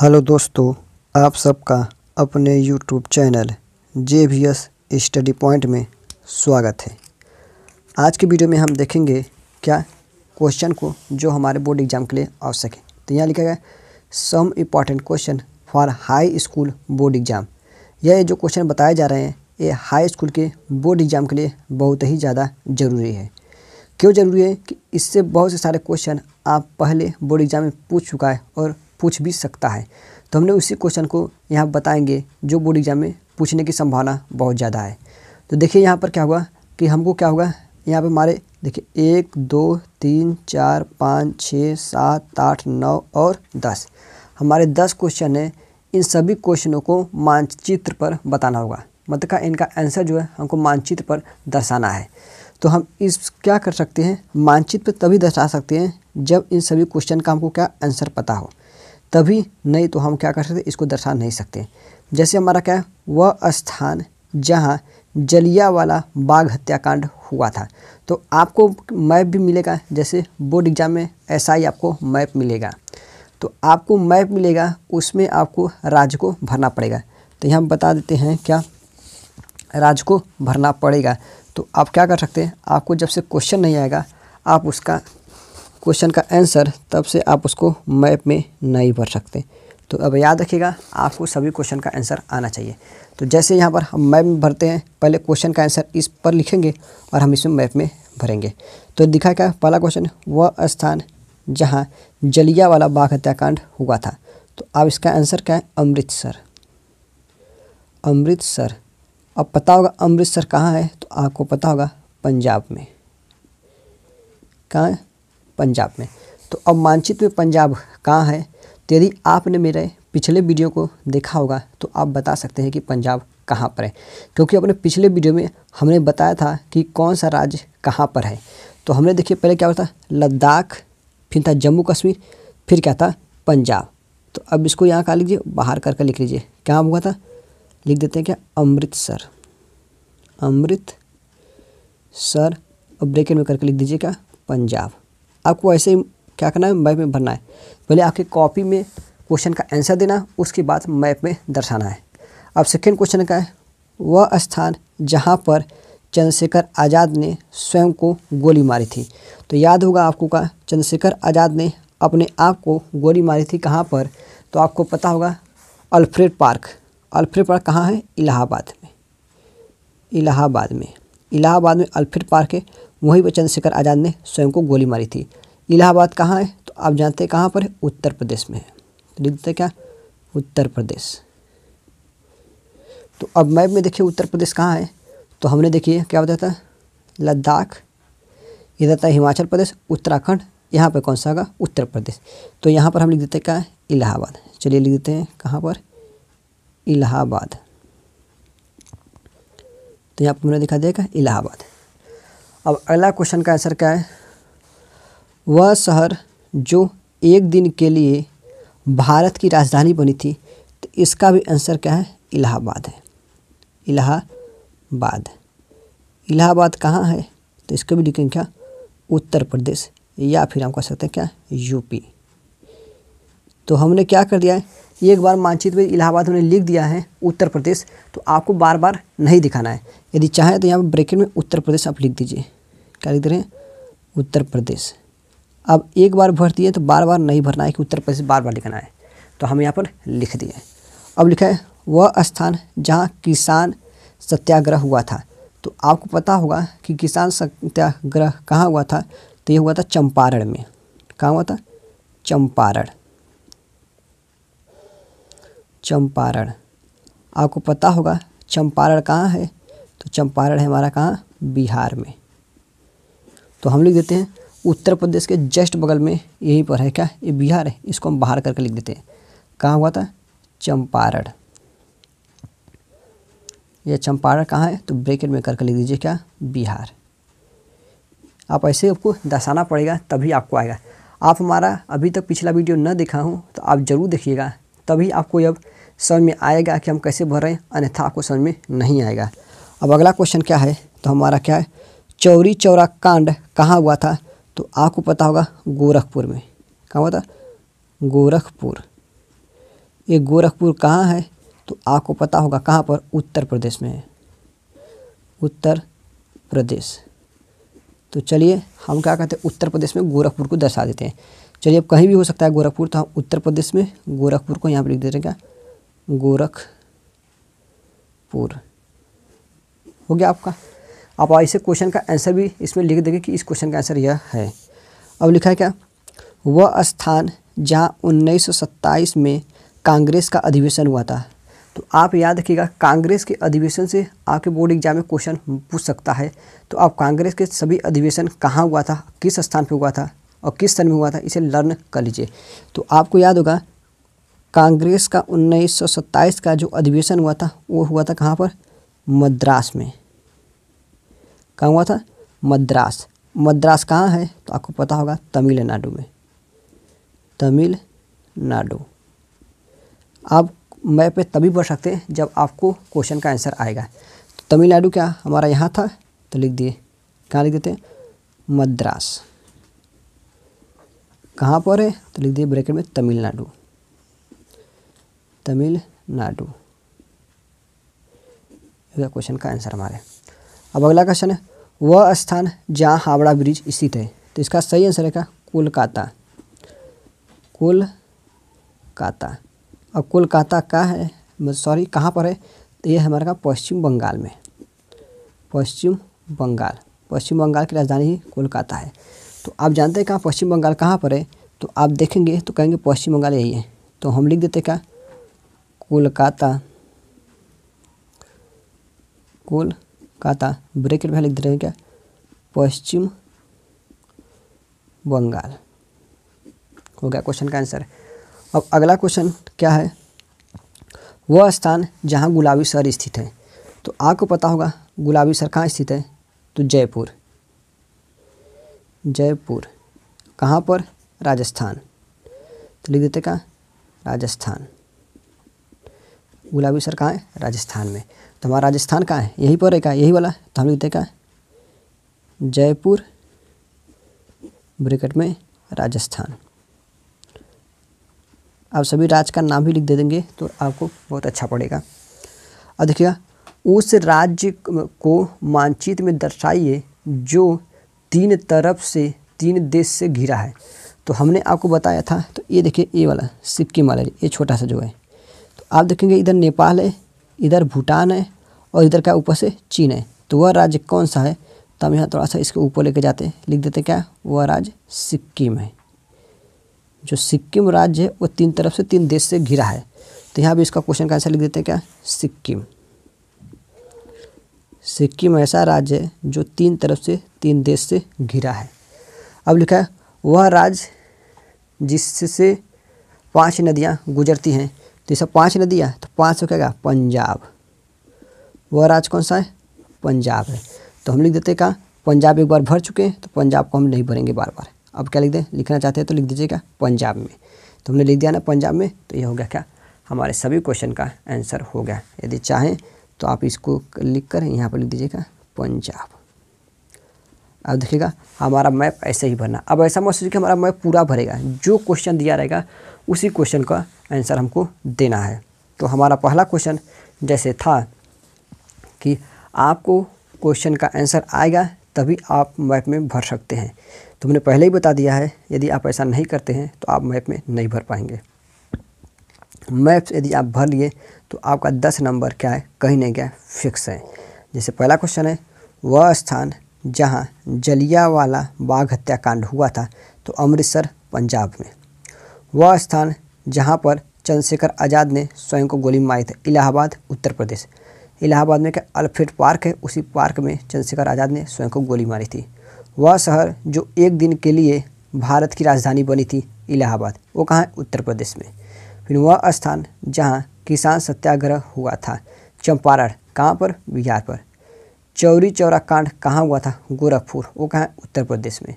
hello दोस्तों आप सबका अपने YouTube channel J V S study point में स्वागत है आज के वीडियो में हम देखेंगे क्या क्वेश्चन को जो हमारे बोर्ड एग्जाम के लिए आवश्यक है तो यहाँ लिखा गया some important question for high school board exam यह जो क्वेश्चन बताए जा रहे हैं ये हाई स्कूल के बोर्ड एग्जाम के लिए बहुत ही ज़्यादा ज़रूरी है क्यों ज़रूरी है कि इससे बहुत से सारे क्वेश्चन आप पहले बोर्ड एग्जाम में पूछ चुका है और पूछ भी सकता है तो हमने उसी क्वेश्चन को यहाँ बताएंगे जो बोर्ड एग्जाम में पूछने की संभावना बहुत ज़्यादा है तो देखिए यहाँ पर क्या होगा कि हमको क्या होगा यहाँ पर हमारे देखिए एक दो तीन चार पाँच छः सात आठ नौ और दस हमारे दस क्वेश्चन हैं इन सभी क्वेश्चनों को मानचित्र पर बताना होगा मतलब का इनका आंसर जो है हमको मानचित्र पर दर्शाना है तो हम इस क्या कर सकते हैं मानचित्र पर तभी दर्शा सकते हैं जब इन सभी क्वेश्चन का हमको क्या आंसर पता हो तभी नहीं तो हम क्या कर सकते इसको दर्शा नहीं सकते जैसे हमारा क्या है वह स्थान जहाँ जलिया वाला बाघ हत्याकांड हुआ था तो आपको मैप भी मिलेगा जैसे बोर्ड एग्जाम में ऐसा ही आपको मैप मिलेगा तो आपको मैप मिलेगा उसमें आपको राज को भरना पड़ेगा तो यहाँ बता देते हैं क्या राज को भरना पड़ेगा तो आप क्या कर सकते हैं आपको जब से क्वेश्चन नहीं आएगा आप उसका क्वेश्चन का आंसर तब से आप उसको मैप में नहीं भर सकते तो अब याद रखिएगा आपको सभी क्वेश्चन का आंसर आना चाहिए तो जैसे यहाँ पर हम मैप में भरते हैं पहले क्वेश्चन का आंसर इस पर लिखेंगे और हम इसमें मैप में भरेंगे तो दिखा क्या पहला क्वेश्चन वह स्थान जहाँ जलिया वाला बाघ हत्याकांड हुआ था तो अब इसका आंसर क्या है अमृतसर अमृतसर अब पता होगा अमृतसर कहाँ है तो आपको पता होगा पंजाब में कहाँ पंजाब में तो अब मानचित्र में पंजाब कहाँ है तो यदि आपने मेरे पिछले वीडियो को देखा होगा तो आप बता सकते हैं कि पंजाब कहाँ पर है क्योंकि अपने पिछले वीडियो में हमने बताया था कि कौन सा राज्य कहाँ पर है तो हमने देखिए पहले क्या था लद्दाख फिर था जम्मू कश्मीर फिर क्या था पंजाब तो अब इसको यहाँ कहा लीजिए बाहर करके लिख लीजिए क्या हुआ था लिख देते हैं क्या अमृतसर अमृत सर और ब्रेकेट में करके लिख दीजिए क्या पंजाब आपको ऐसे ही क्या करना है मैप में भरना है पहले आपके कॉपी में क्वेश्चन का आंसर देना उसके बाद मैप में दर्शाना है अब सेकेंड क्वेश्चन का है वह स्थान जहाँ पर चंद्रशेखर आज़ाद ने स्वयं को गोली मारी थी तो याद होगा आपको का चंद्रशेखर आज़ाद ने अपने आप को गोली मारी थी कहाँ पर तो आपको पता होगा अल्फ्रेड पार्क अल्फ्रेड पार्क कहाँ है इलाहाबाद में इलाहाबाद में इलाहाबाद में अल्फ्रेड पार्क है वहीं पर चंद्रशेखर आज़ाद ने स्वयं को गोली मारी थी इलाहाबाद कहाँ है तो आप जानते हैं कहाँ पर है उत्तर प्रदेश में है लिख तो देते क्या उत्तर प्रदेश तो अब मैप में देखिए उत्तर प्रदेश कहाँ है तो हमने देखिए क्या बताया था लद्दाख इधर था हिमाचल प्रदेश उत्तराखंड यहाँ पर कौन सा होगा उत्तर प्रदेश तो यहाँ पर हम लिख देते हैं क्या इलाहाबाद चलिए लिख देते हैं कहाँ पर इलाहाबाद तो यहाँ पर मैंने दिखा देगा इलाहाबाद अब अगला क्वेश्चन का आंसर क्या है वह शहर जो एक दिन के लिए भारत की राजधानी बनी थी तो इसका भी आंसर क्या है इलाहाबाद है इलाहाबाद इलाहाबाद कहाँ है तो इसको भी लिखेंगे क्या उत्तर प्रदेश या फिर हम कह सकते हैं क्या यूपी तो हमने क्या कर दिया है ये एक बार मानचित्र में इलाहाबाद हमने लिख दिया है उत्तर प्रदेश तो आपको बार बार नहीं दिखाना है यदि चाहें तो यहाँ पर ब्रेकेट में उत्तर प्रदेश आप लिख दीजिए क्या लिख दे रहे हैं उत्तर प्रदेश अब एक बार भर दिए तो बार बार नहीं भरना है कि उत्तर प्रदेश बार बार लिखना है तो हम यहाँ पर लिख दिए अब लिखा है वह स्थान जहाँ किसान सत्याग्रह हुआ था तो आपको पता होगा कि किसान सत्याग्रह कहाँ हुआ था तो ये हुआ था चंपारण में कहाँ हुआ था चंपारण चंपारण आपको पता होगा चंपारण कहाँ है तो चंपारण है हमारा कहाँ बिहार में तो हम लिख देते हैं उत्तर प्रदेश के जस्ट बगल में यहीं पर है क्या ये बिहार है इसको हम बाहर करके लिख देते हैं कहाँ हुआ था चंपारण यह चंपारण कहाँ है तो ब्रेकेट में करके लिख दीजिए क्या बिहार आप ऐसे आपको दर्शाना पड़ेगा तभी आपको आएगा आप हमारा अभी तक पिछला वीडियो न देखा हूँ तो आप ज़रूर देखिएगा तभी आपको अब समझ में आएगा कि हम कैसे भर रहे हैं अन्यथा आपको समझ में नहीं आएगा अब अगला क्वेश्चन क्या है तो हमारा क्या है चौरी चौरा कांड कहाँ हुआ था तो आपको पता होगा गोरखपुर में कहाँ हुआ था गोरखपुर ये गोरखपुर कहाँ है तो आपको पता होगा कहाँ पर उत्तर प्रदेश में है उत्तर प्रदेश तो चलिए हम क्या कहते हैं उत्तर प्रदेश में गोरखपुर को दर्शा देते हैं चलिए अब कहीं भी हो सकता है गोरखपुर तो हम उत्तर प्रदेश में गोरखपुर को यहाँ पर लिख दे देंगे गोरखपुर हो गया आपका आप ऐसे क्वेश्चन का आंसर भी इसमें लिख देंगे कि इस क्वेश्चन का आंसर यह है अब लिखा है क्या वह स्थान जहाँ 1927 में कांग्रेस का अधिवेशन हुआ था तो आप याद रखिएगा कांग्रेस के अधिवेशन से आपके बोर्ड एग्जाम में क्वेश्चन पूछ सकता है तो आप कांग्रेस के सभी अधिवेशन कहाँ हुआ था किस स्थान पर हुआ था और किस सन में हुआ था इसे लर्न कर लीजिए तो आपको याद होगा कांग्रेस का 1927 का जो अधिवेशन हुआ था वो हुआ था कहाँ पर मद्रास में कहाँ हुआ था मद्रास मद्रास कहाँ है तो आपको पता होगा तमिलनाडु में तमिलनाडु आप मैप पे तभी पढ़ सकते हैं जब आपको क्वेश्चन का आंसर आएगा तो तमिलनाडु क्या हमारा यहाँ था तो लिख दिए कहाँ लिख देते हैं मद्रास कहाँ पर है तो लिख दिए ब्रैकेट में तमिलनाडु तमिलनाडु क्वेश्चन का आंसर हमारे अब अगला क्वेश्चन है वह स्थान जहाँ हावड़ा ब्रिज स्थित है तो इसका सही आंसर है कोलकाता कोलकाता अब कोलकाता का है सॉरी मतलब कहाँ पर है तो ये हमारे का पश्चिम बंगाल में पश्चिम बंगाल पश्चिम बंगाल की राजधानी कोलकाता है तो आप जानते हैं कहाँ पश्चिम बंगाल कहाँ पर है तो आप देखेंगे तो कहेंगे पश्चिम बंगाल यही है तो हम लिख देते क्या कोलकाता कोलकाता ब्रेकेट में लिख दे रहे हैं क्या पश्चिम बंगाल हो गया क्वेश्चन का आंसर अब अगला क्वेश्चन क्या है वह स्थान जहाँ गुलाबी शहर स्थित है तो आपको पता होगा गुलाबी शहर कहाँ स्थित है तो जयपुर जयपुर कहाँ पर राजस्थान तो लिख देते कहाँ राजस्थान गुलाबी सर कहाँ है राजस्थान में तो हमारा राजस्थान कहाँ है यहीं पर है कहाँ यही वाला तो हम लिखते कहाँ जयपुर ब्रिकेट में राजस्थान आप सभी राज्य का नाम भी लिख दे देंगे तो आपको बहुत अच्छा पड़ेगा अब देखिएगा उस राज्य को मानचित्र में दर्शाइए जो तीन तरफ से तीन देश से घिरा है तो हमने आपको बताया था तो ये देखिए ये वाला सिक्किम वाला ये छोटा सा जो है तो आप देखेंगे इधर नेपाल है इधर भूटान है और इधर का ऊपर से चीन है तो वह राज्य कौन सा है तो हम यहाँ थोड़ा सा इसके ऊपर लेके जाते हैं लिख देते क्या वह राज्य सिक्किम है जो सिक्किम राज्य है वो तीन तरफ से तीन देश से घिरा है तो यहाँ भी इसका क्वेश्चन का आंसर लिख देते हैं क्या सिक्किम सिक्किम ऐसा राज्य है जो तीन तरफ से तीन देश से घिरा है अब लिखा है वह राज्य जिससे पांच नदियाँ गुजरती हैं तो ये सब पाँच नदियाँ तो पाँच सौ क्या पंजाब वह राज्य कौन सा है पंजाब है तो हम लिख देते कहा पंजाब एक बार भर चुके हैं तो पंजाब को हम नहीं भरेंगे बार बार अब क्या लिख दें लिखना चाहते हैं तो लिख दीजिएगा पंजाब में तो हमने लिख दिया ना पंजाब में तो ये हो गया क्या हमारे सभी क्वेश्चन का आंसर हो गया यदि चाहें तो आप इसको लिख करें यहाँ पर लिख दीजिएगा पंजाब अब देखिएगा हमारा मैप ऐसे ही भरना अब ऐसा मत सोचिए कि हमारा मैप पूरा भरेगा जो क्वेश्चन दिया रहेगा उसी क्वेश्चन का आंसर हमको देना है तो हमारा पहला क्वेश्चन जैसे था कि आपको क्वेश्चन का आंसर आएगा तभी आप मैप में भर सकते हैं तो मैंने पहले ही बता दिया है यदि आप ऐसा नहीं करते हैं तो आप मैप में नहीं भर पाएंगे मैथ्स यदि आप भर लिए तो आपका दस नंबर क्या है कहीं नहीं क्या फिक्स है जैसे पहला क्वेश्चन है वह स्थान जहाँ वाला बाघ हत्याकांड हुआ था तो अमृतसर पंजाब में वह स्थान जहाँ पर चंद्रशेखर आज़ाद ने स्वयं को गोली मारी थी इलाहाबाद उत्तर प्रदेश इलाहाबाद में क्या अल्फ्रेड पार्क है उसी पार्क में चंद्रशेखर आज़ाद ने स्वयं को गोली मारी थी वह शहर जो एक दिन के लिए भारत की राजधानी बनी थी इलाहाबाद वो कहाँ है उत्तर प्रदेश में फिर वह स्थान जहाँ किसान सत्याग्रह हुआ था चंपारण कहाँ पर बिहार पर चौरी चौरा कांड कहाँ हुआ था गोरखपुर वो कहाँ उत्तर प्रदेश में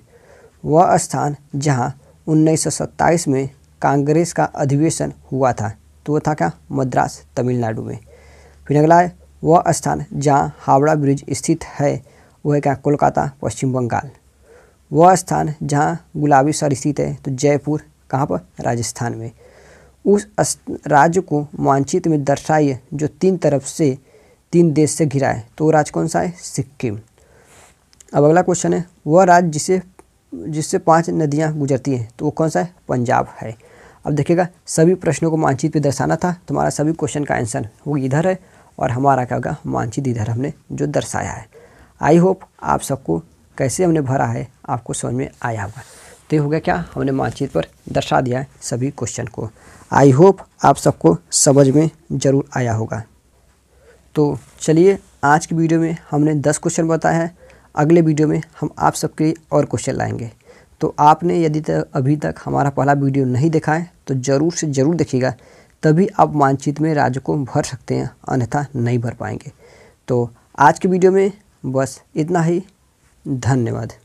वह स्थान जहाँ उन्नीस में कांग्रेस का अधिवेशन हुआ था तो वो था क्या मद्रास तमिलनाडु में फिर अगला है वह स्थान जहाँ हावड़ा ब्रिज स्थित है वह क्या कोलकाता पश्चिम बंगाल वह स्थान जहाँ गुलाबी सर स्थित है तो जयपुर कहाँ पर राजस्थान में उस राज्य को मानचित्र में दर्शाइए जो तीन तरफ से तीन देश से घिरा है तो वो राज्य कौन सा है सिक्किम अब अगला क्वेश्चन है वह राज्य जिसे जिससे पांच नदियां गुजरती हैं तो वो कौन सा है पंजाब है अब देखिएगा सभी प्रश्नों को मानचित्र पर दर्शाना था तुम्हारा सभी क्वेश्चन का आंसर वो इधर है और हमारा क्या होगा मानचित्र इधर हमने जो दर्शाया है आई होप आप सबको कैसे हमने भरा है आपको समझ में आया होगा तो हो गया क्या हमने मानचित्र पर दर्शा दिया है सभी क्वेश्चन को आई होप आप सबको समझ में ज़रूर आया होगा तो चलिए आज की वीडियो में हमने दस क्वेश्चन बताए हैं अगले वीडियो में हम आप सबके लिए और क्वेश्चन लाएंगे तो आपने यदि तक अभी तक हमारा पहला वीडियो नहीं देखा है तो ज़रूर से ज़रूर देखिएगा तभी आप मानचित्र में राज्य को भर सकते हैं अन्यथा नहीं भर पाएंगे तो आज के वीडियो में बस इतना ही धन्यवाद